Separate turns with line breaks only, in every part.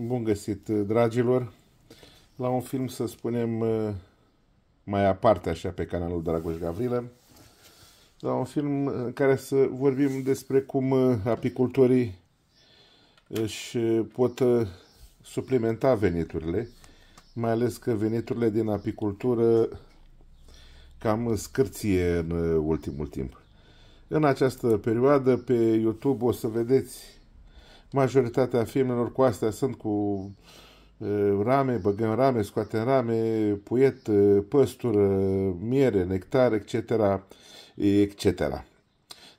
Bun găsit, uh, dragilor, la un film, să spunem, uh, mai aparte așa pe canalul Dragoș Gavrilă, la un film uh, în care să vorbim despre cum apicultorii își pot suplimenta veniturile, mai ales că veniturile din apicultură cam scârție în ultimul timp. În această perioadă pe YouTube o să vedeți Majoritatea filmelor cu astea sunt cu rame, băgăm rame, scoatem rame, puiet, păstură, miere, nectar, etc. etc.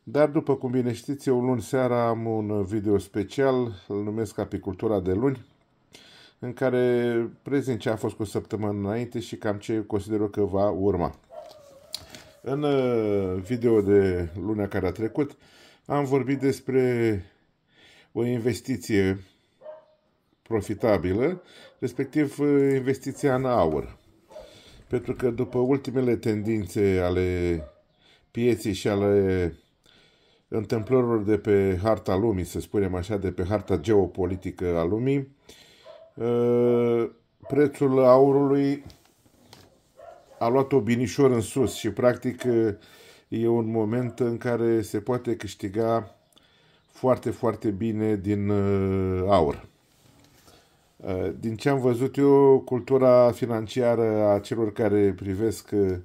Dar, după cum bine știți, eu luni seara am un video special, îl numesc Apicultura de luni, în care prezint ce a fost cu săptămâna săptămână înainte și cam ce consider că va urma. În video de lunea care a trecut am vorbit despre o investiție profitabilă, respectiv uh, investiția în aur. Pentru că după ultimele tendințe ale pieții și ale întâmplărilor de pe harta lumii, să spunem așa, de pe harta geopolitică a lumii, uh, prețul aurului a luat o binișor în sus și practic uh, e un moment în care se poate câștiga foarte, foarte bine din uh, aur. Uh, din ce am văzut eu, cultura financiară a celor care privesc uh,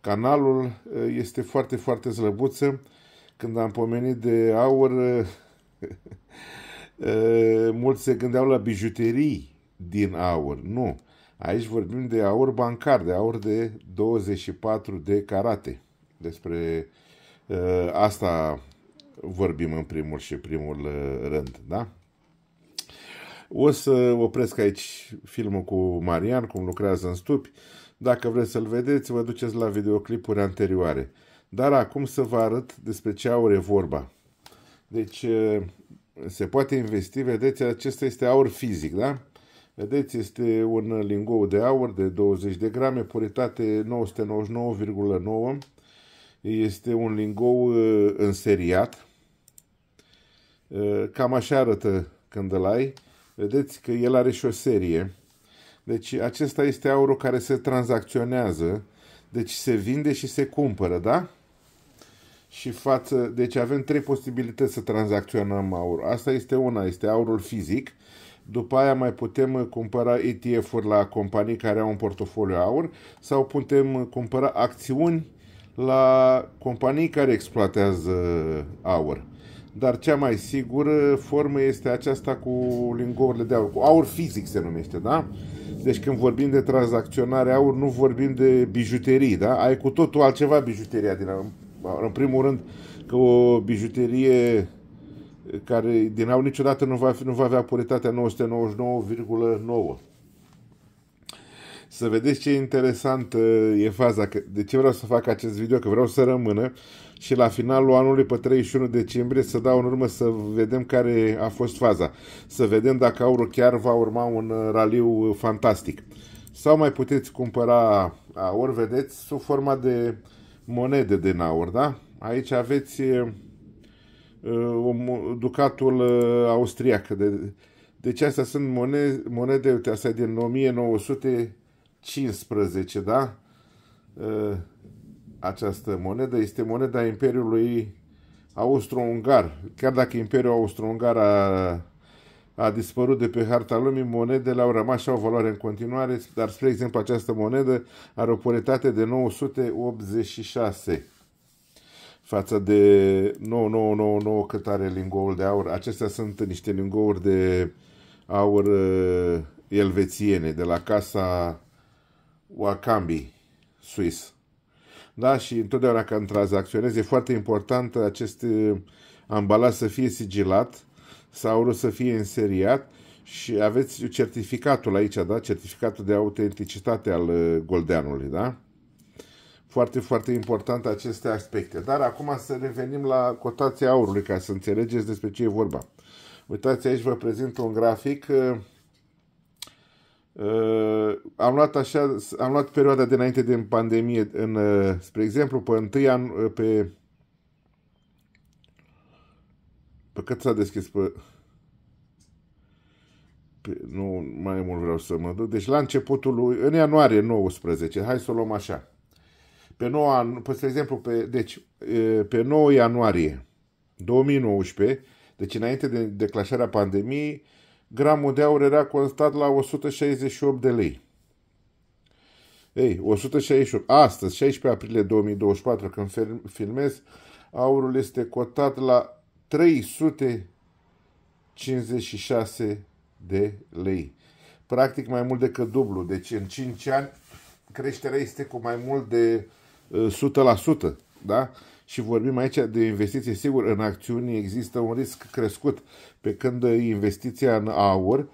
canalul este foarte, foarte slăbuță. Când am pomenit de aur, mulți se gândeau la bijuterii din aur. Nu. Aici vorbim de aur bancar, de aur de 24 de carate. Despre asta vorbim în primul și primul uh, rând, da? O să opresc aici filmul cu Marian, cum lucrează în stupi. Dacă vreți să-l vedeți, vă duceți la videoclipuri anterioare. Dar acum să vă arăt despre ce aur e vorba. Deci, uh, se poate investi, vedeți, acesta este aur fizic, da? Vedeți, este un lingou de aur de 20 de grame, puritate 999,9 este un lingou uh, înseriat. Uh, cam așa arată când îl ai. Vedeți că el are și o serie. Deci acesta este aurul care se tranzacționează. Deci se vinde și se cumpără, da? Și față, deci avem trei posibilități să tranzacționăm aur. Asta este una, este aurul fizic. După aia mai putem uh, cumpăra ETF-uri la companii care au un portofoliu aur sau putem cumpăra acțiuni la companii care exploatează aur. Dar cea mai sigură formă este aceasta cu lingourile de aur, cu aur fizic se numește, da? Deci când vorbim de tranzacționare aur, nu vorbim de bijuterii, da? Ai cu totul altceva bijuteria din aur. În primul rând că o bijuterie care din aur niciodată nu va, fi, nu va avea puritatea 999,9 să vedeți ce interesant uh, e faza. De ce vreau să fac acest video? Că vreau să rămână și la finalul anului, pe 31 decembrie, să dau în urmă să vedem care a fost faza. Să vedem dacă aurul chiar va urma un uh, raliu uh, fantastic. Sau mai puteți cumpăra aur, vedeți, sub forma de monede de aur, da? Aici aveți ducatul austriac. Deci astea sunt monede, monede uite, astea din 1900 15, da? Această monedă este moneda Imperiului Austro-Ungar. Chiar dacă Imperiul Austro-Ungar a, a dispărut de pe harta lumii, monedele au rămas și au valoare în continuare, dar, spre exemplu, această monedă are o puritate de 986 față de 9999 cât are lingoul de aur. Acestea sunt niște lingouri de aur elvețiene de la casa Wakambi, Swiss. Da? Și întotdeauna când tranzacționezi e foarte important acest uh, ambalaj să fie sigilat sau să fie înseriat și aveți certificatul aici, da? Certificatul de autenticitate al uh, goldeanului, da? Foarte, foarte important aceste aspecte. Dar acum să revenim la cotația aurului ca să înțelegeți despre ce e vorba. Uitați aici vă prezint un grafic uh, Uh, am luat așa, am luat perioada de înainte de pandemie, în, uh, spre exemplu, pe 1 an, uh, pe pe cât s-a deschis pe, pe nu mai mult vreau să mă duc. Deci la începutul lui, în ianuarie 19, hai să o luăm așa. Pe 9, an, pe, spre exemplu, pe, deci, uh, pe 9 ianuarie 2019, deci înainte de declanșarea pandemiei, Gramul de aur era constat la 168 de lei. Ei, 168. Astăzi, 16 aprilie 2024, când filmez, aurul este cotat la 356 de lei. Practic mai mult decât dublu. Deci în 5 ani creșterea este cu mai mult de uh, da? și vorbim aici de investiție, sigur, în acțiuni există un risc crescut, pe când investiția în aur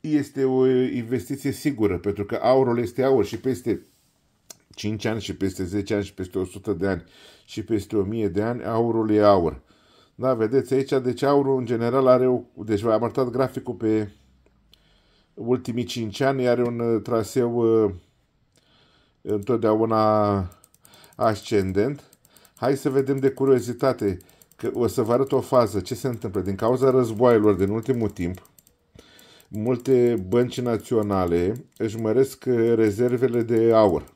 este o investiție sigură, pentru că aurul este aur și peste 5 ani și peste 10 ani și peste 100 de ani și peste 1000 de ani, aurul e aur. Da, vedeți aici, deci aurul în general are o... Deci am arătat graficul pe ultimii 5 ani, are un traseu uh, întotdeauna ascendent. Hai să vedem de curiozitate, că o să vă arăt o fază, ce se întâmplă. Din cauza războaielor din ultimul timp, multe bănci naționale își măresc uh, rezervele de aur.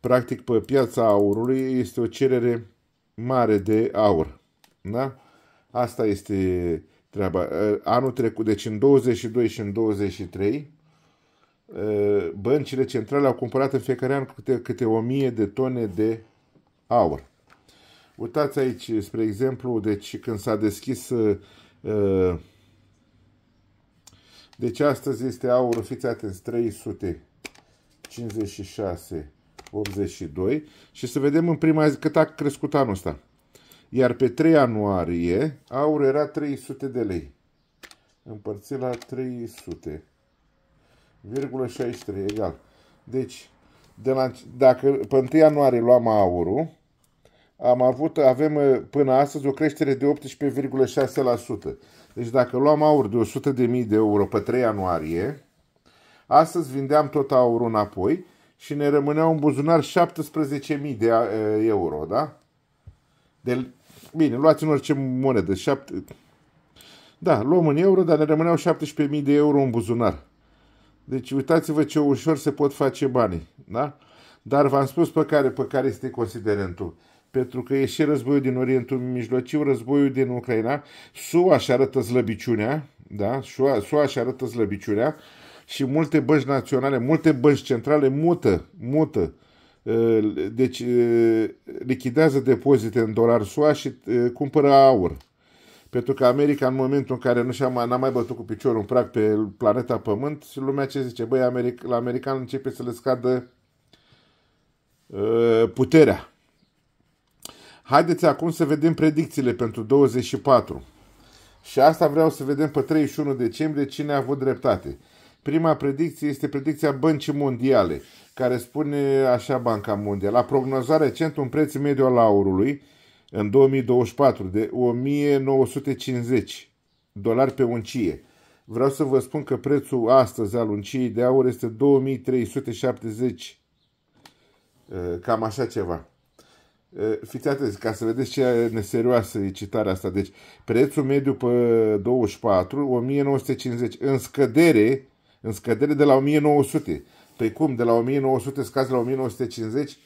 Practic, pe piața aurului este o cerere mare de aur. Da? Asta este treaba. Uh, anul trecut, deci în 22 și în 23, Eh, băncile centrale au cumpărat în fiecare an câte, câte mie de tone de aur. Uitați aici, spre exemplu, deci când s-a deschis eh, deci astăzi este aur fiți atenți, 356 82 și să vedem în prima zi cât a crescut anul ăsta. Iar pe 3 ianuarie aur era 300 de lei. Împărțit la 300. 0,63 egal. Deci, de la, dacă pe 1 ianuarie luam aurul, am avut, avem uh, până astăzi o creștere de 18,6%. Deci dacă luam aur de 100.000 de euro pe 3 ianuarie, astăzi vindeam tot aurul înapoi și ne rămâneau în buzunar 17.000 de uh, euro, da? De, bine, luați în orice monedă, 7... Da, luăm în euro, dar ne rămâneau 17.000 de euro în buzunar. Deci uitați-vă ce ușor se pot face banii. Da? Dar v-am spus pe care, pe care este considerentul. Pentru că e și războiul din Orientul Mijlociu, războiul din Ucraina. SUA și arată slăbiciunea. Da? SUA, SUA și arată slăbiciunea. Și multe bănci naționale, multe bănci centrale mută, mută. Deci lichidează depozite în dolar SUA și cumpără aur. Pentru că America, în momentul în care nu și-a mai, n-a mai bătut cu piciorul în prag pe planeta Pământ, și lumea ce zice? Băi, Americ, la american începe să le scadă uh, puterea. Haideți acum să vedem predicțiile pentru 24. Și asta vreau să vedem pe 31 decembrie cine a avut dreptate. Prima predicție este predicția Băncii Mondiale, care spune așa Banca Mondială. La prognozare recent un preț mediu al aurului, în 2024 de 1950 dolari pe uncie. Vreau să vă spun că prețul astăzi al unciei de aur este 2370, cam așa ceva. Fiți atenți, ca să vedeți ce neserioasă e citarea asta. Deci, prețul mediu pe 24, 1950, în scădere, în scădere de la 1900. Pe păi cum? De la 1900 scazi la 1950?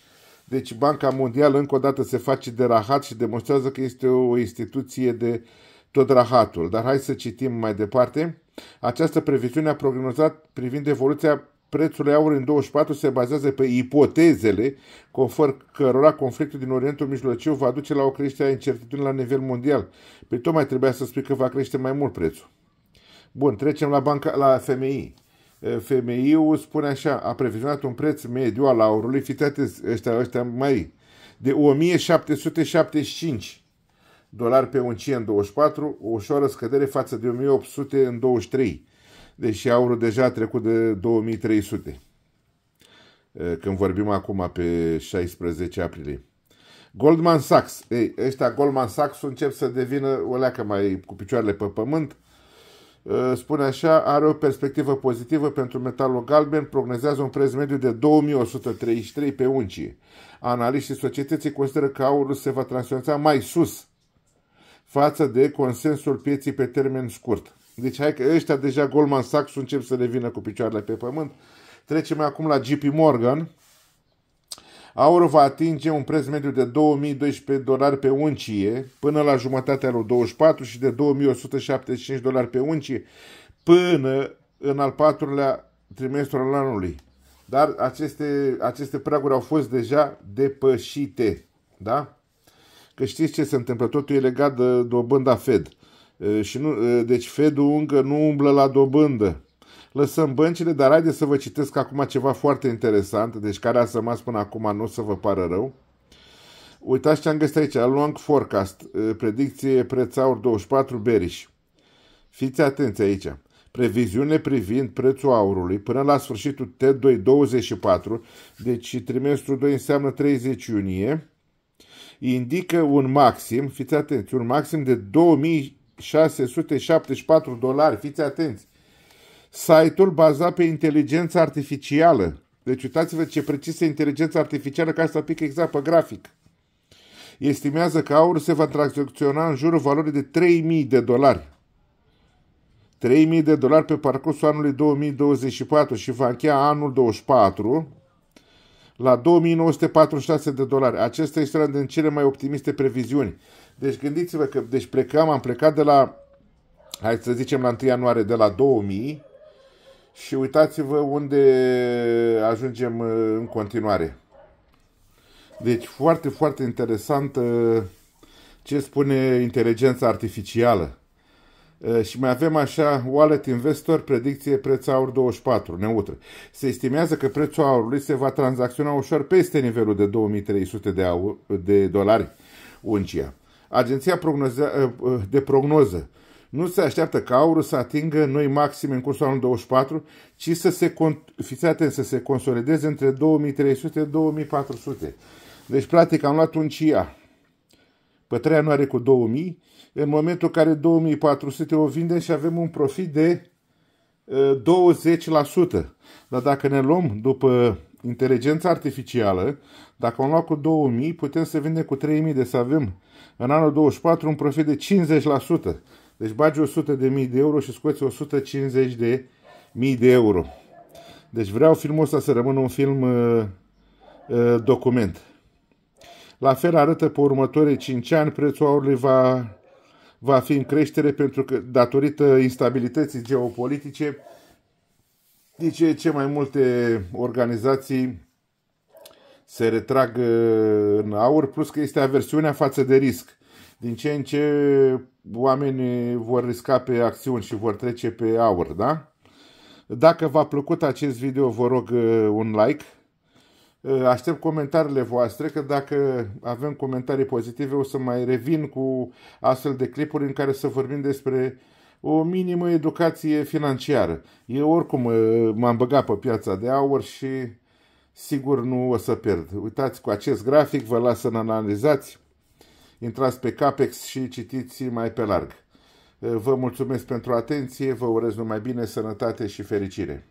Deci Banca Mondială încă o dată se face de rahat și demonstrează că este o instituție de tot rahatul. Dar hai să citim mai departe. Această previziune a prognozat privind evoluția prețului aur în 24 se bazează pe ipotezele conform cărora conflictul din Orientul Mijlociu va duce la o creștere a incertitudinii la nivel mondial. Pe păi tot mai trebuia să spui că va crește mai mult prețul. Bun, trecem la, banca, la FMI. Eh, FMI-ul spune așa, a previzionat un preț mediu al aurului, fiți atenți, ăștia, ăștia mai, de 1775 dolari pe uncie în 24, o ușoară scădere față de 1800 în 23, deși aurul deja a trecut de 2300, eh, când vorbim acum pe 16 aprilie. Goldman Sachs, ei, ăștia Goldman Sachs încep să devină o leacă mai cu picioarele pe pământ, Eh, spune așa, are o perspectivă pozitivă pentru metalul galben, prognozează un preț mediu de 2133 pe uncie. Analiștii societății consideră că aurul se va transferența mai sus față de consensul pieții pe termen scurt. Deci hai că ăștia deja Goldman Sachs încep să le vină cu picioarele pe pământ. Trecem acum la JP Morgan. Aurul va atinge un preț mediu de 2012 dolari pe uncie până la jumătatea lui 24 și de 2175 dolari pe uncie până în al patrulea trimestru al anului. Dar aceste, aceste praguri au fost deja depășite. Da? Că știți ce se întâmplă, totul e legat de dobânda Fed. și nu, deci Fedul încă nu umblă la dobândă lăsăm băncile, dar haideți să vă citesc acum ceva foarte interesant, deci care a rămas până acum nu o să vă pară rău. Uitați ce am găsit aici, long forecast, predicție preț aur 24 bearish. Fiți atenți aici. Previziune privind prețul aurului până la sfârșitul T224, deci trimestrul 2 înseamnă 30 iunie, indică un maxim, fiți atenți, un maxim de 2674 dolari, fiți atenți, site-ul bazat pe inteligența artificială. Deci uitați-vă ce precisă inteligența artificială, ca să pică exact pe grafic. Estimează că aurul se va tranzacționa în jurul valorii de 3000 de dolari. 3000 de dolari pe parcursul anului 2024 și va încheia anul 24 la 2946 de dolari. Acesta este una din cele mai optimiste previziuni. Deci gândiți-vă că deci plecam, am plecat de la, hai să zicem, la 1 ianuarie de la 2000 și uitați-vă unde ajungem uh, în continuare. Deci foarte, foarte interesant uh, ce spune inteligența artificială. Uh, și mai avem așa, Wallet Investor, predicție preț aur 24, neutră. Se estimează că prețul aurului se va tranzacționa ușor peste nivelul de 2300 de, aur, de dolari uncia. Agenția de prognoză nu se așteaptă ca aurul să atingă noi maxime în cursul anului 24, ci să se, fiți atent, să se consolideze între 2300-2400. Deci, practic, am luat un CIA pe 3 ianuarie cu 2000, în momentul în care 2400 o vindem și avem un profit de 20%. Ă, Dar dacă ne luăm după inteligența artificială, dacă am luat cu 2000, putem să vindem cu 3000, de deci să avem în anul 24 un profit de 50%. Deci bagi 100 de mii de euro și scoți 150 de mii de euro. Deci vreau filmul ăsta să rămână un film uh, uh, document. La fel arată pe următorii 5 ani prețul aurului va, va fi în creștere pentru că datorită instabilității geopolitice deci ce mai multe organizații se retrag uh, în aur, plus că este aversiunea față de risc din ce în ce oamenii vor risca pe acțiuni și vor trece pe aur, da? Dacă v-a plăcut acest video, vă rog uh, un like. Uh, aștept comentariile voastre, că dacă avem comentarii pozitive, o să mai revin cu astfel de clipuri în care să vorbim despre o minimă educație financiară. Eu oricum uh, m-am băgat pe piața de aur și sigur nu o să pierd. Uitați cu acest grafic, vă las să analizați intrați pe CAPEX și citiți mai pe larg. Vă mulțumesc pentru atenție, vă urez numai bine, sănătate și fericire!